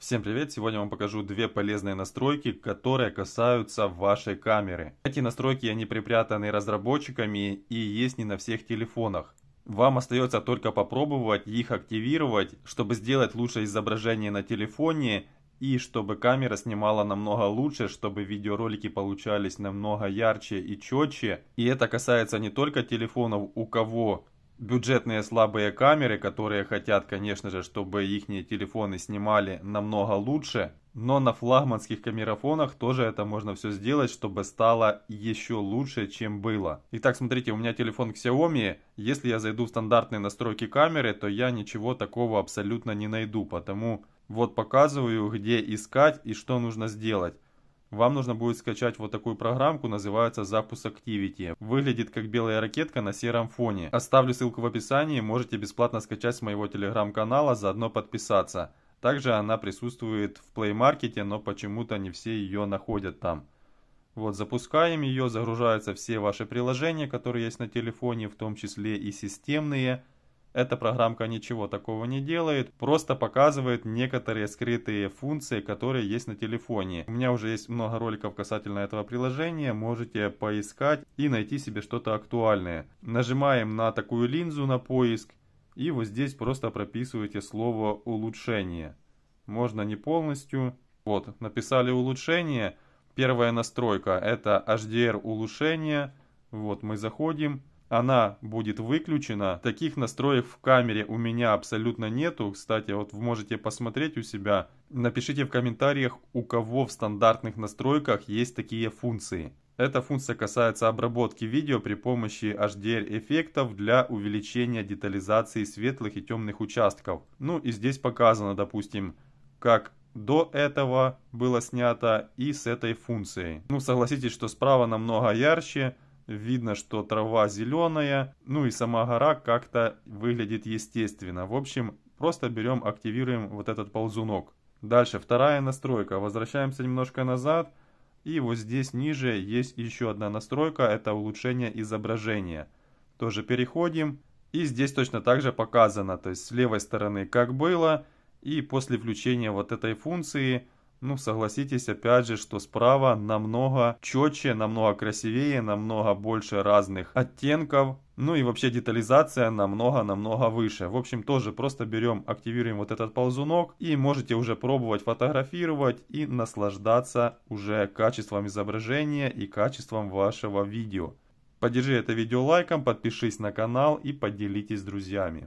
Всем привет! Сегодня я вам покажу две полезные настройки, которые касаются вашей камеры. Эти настройки они припрятаны разработчиками и есть не на всех телефонах. Вам остается только попробовать их активировать, чтобы сделать лучшее изображение на телефоне и чтобы камера снимала намного лучше, чтобы видеоролики получались намного ярче и четче. И это касается не только телефонов, у кого бюджетные слабые камеры, которые хотят, конечно же, чтобы их телефоны снимали намного лучше, но на флагманских камерафонах тоже это можно все сделать, чтобы стало еще лучше, чем было. Итак, смотрите, у меня телефон Xiaomi. Если я зайду в стандартные настройки камеры, то я ничего такого абсолютно не найду. Потому вот показываю, где искать и что нужно сделать. Вам нужно будет скачать вот такую программку, называется «Запуск Activity». Выглядит как белая ракетка на сером фоне. Оставлю ссылку в описании, можете бесплатно скачать с моего телеграм-канала, заодно подписаться. Также она присутствует в Play Market, но почему-то не все ее находят там. Вот запускаем ее, загружаются все ваши приложения, которые есть на телефоне, в том числе и системные. Эта программка ничего такого не делает, просто показывает некоторые скрытые функции, которые есть на телефоне. У меня уже есть много роликов касательно этого приложения, можете поискать и найти себе что-то актуальное. Нажимаем на такую линзу на поиск и вот здесь просто прописываете слово «улучшение». Можно не полностью. Вот, написали «улучшение». Первая настройка это HDR улучшение. Вот мы заходим она будет выключена. Таких настроек в камере у меня абсолютно нету. Кстати, вот вы можете посмотреть у себя. Напишите в комментариях, у кого в стандартных настройках есть такие функции. Эта функция касается обработки видео при помощи HDR эффектов для увеличения детализации светлых и темных участков. Ну и здесь показано, допустим, как до этого было снято и с этой функцией. Ну согласитесь, что справа намного ярче, Видно, что трава зеленая, ну и сама гора как-то выглядит естественно. В общем, просто берем, активируем вот этот ползунок. Дальше, вторая настройка. Возвращаемся немножко назад. И вот здесь ниже есть еще одна настройка, это улучшение изображения. Тоже переходим. И здесь точно так же показано, то есть с левой стороны как было. И после включения вот этой функции ну, согласитесь, опять же, что справа намного четче, намного красивее, намного больше разных оттенков. Ну и вообще детализация намного-намного выше. В общем, тоже просто берем, активируем вот этот ползунок и можете уже пробовать фотографировать и наслаждаться уже качеством изображения и качеством вашего видео. Поддержи это видео лайком, подпишись на канал и поделитесь с друзьями.